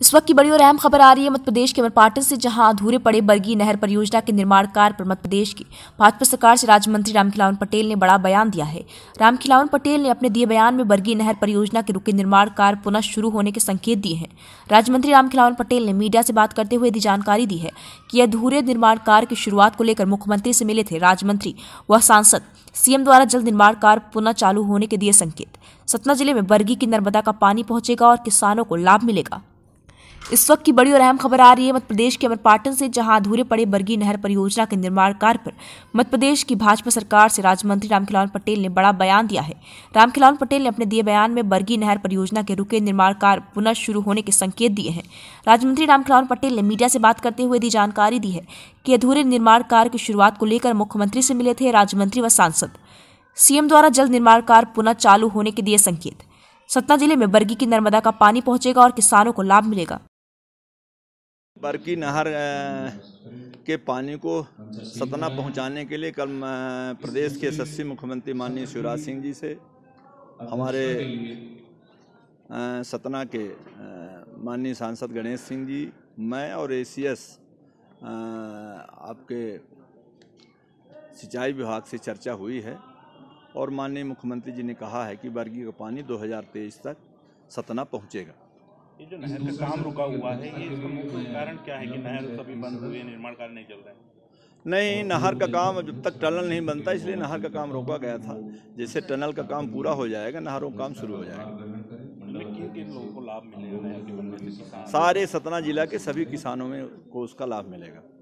इस वक्त की बड़ी और अहम खबर आ रही है मध्य प्रदेश के अमरपाटन से जहां अधूरे पड़े बरगी नहर परियोजना के निर्माण कार्य पर मध्य प्रदेश की भाजपा सरकार से राज्य मंत्री रामखिलावन पटेल ने बड़ा बयान दिया है रामखिलावन पटेल ने अपने दिए बयान में बरगी नहर परियोजना के रुके निर्माण कार्य पुनः शुरू होने के संकेत दिए हैं राज्य मंत्री रामखिलावन पटेल ने मीडिया से बात करते हुए दी जानकारी दी है कि अधूरे निर्माण कार्य की शुरुआत को लेकर मुख्यमंत्री से मिले थे राज्य मंत्री व सांसद सीएम द्वारा जल्द निर्माण कार्य पुनः चालू होने के दिए संकेत सतना जिले में बरगी की नर्मदा का पानी पहुंचेगा और किसानों को लाभ मिलेगा इस वक्त की बड़ी और अहम खबर आ रही है मध्य प्रदेश के अमरपाटन से जहां अधूरे पड़े बरगी नहर परियोजना के निर्माण कार्य पर मध्य प्रदेश की भाजपा सरकार से राज्य मंत्री रामखिलावन पटेल ने बड़ा बयान दिया है रामखिलावन पटेल ने अपने दिए बयान में बरगी नहर परियोजना के रुके निर्माण कार्य पुनः शुरू होने के संकेत दिए हैं राज्य मंत्री रामखिलावन पटेल ने मीडिया से बात करते हुए दी जानकारी दी है कि अधूरे निर्माण कार्य की शुरुआत को लेकर मुख्यमंत्री से मिले थे राज्य मंत्री व सांसद सीएम द्वारा जल्द निर्माण कार्य पुनः चालू होने के दिए संकेत सतना जिले में बर्गी की नर्मदा का पानी पहुंचेगा और किसानों को लाभ मिलेगा बरकी नहर के पानी को सतना पहुंचाने के लिए कल प्रदेश के यशस्वी मुख्यमंत्री माननीय शिवराज सिंह जी से हमारे सतना के माननीय सांसद गणेश सिंह जी मैं और ए आपके सिंचाई विभाग से चर्चा हुई है और माननीय मुख्यमंत्री जी ने कहा है कि बर्गी का पानी 2023 तक सतना पहुंचेगा ये जो नहर का काम रुका हुआ है ये इसका मुख्य कारण क्या है कि नहर सभी बंद हुए निर्माण कार्य नहीं चल रहे हैं नहीं नहर का काम जब तक टनल नहीं बनता इसलिए नहर का काम रोका गया था जैसे टनल का काम पूरा हो जाएगा नहरों का काम शुरू हो जाएगा सारे सतना जिला के सभी किसानों में को उसका लाभ मिलेगा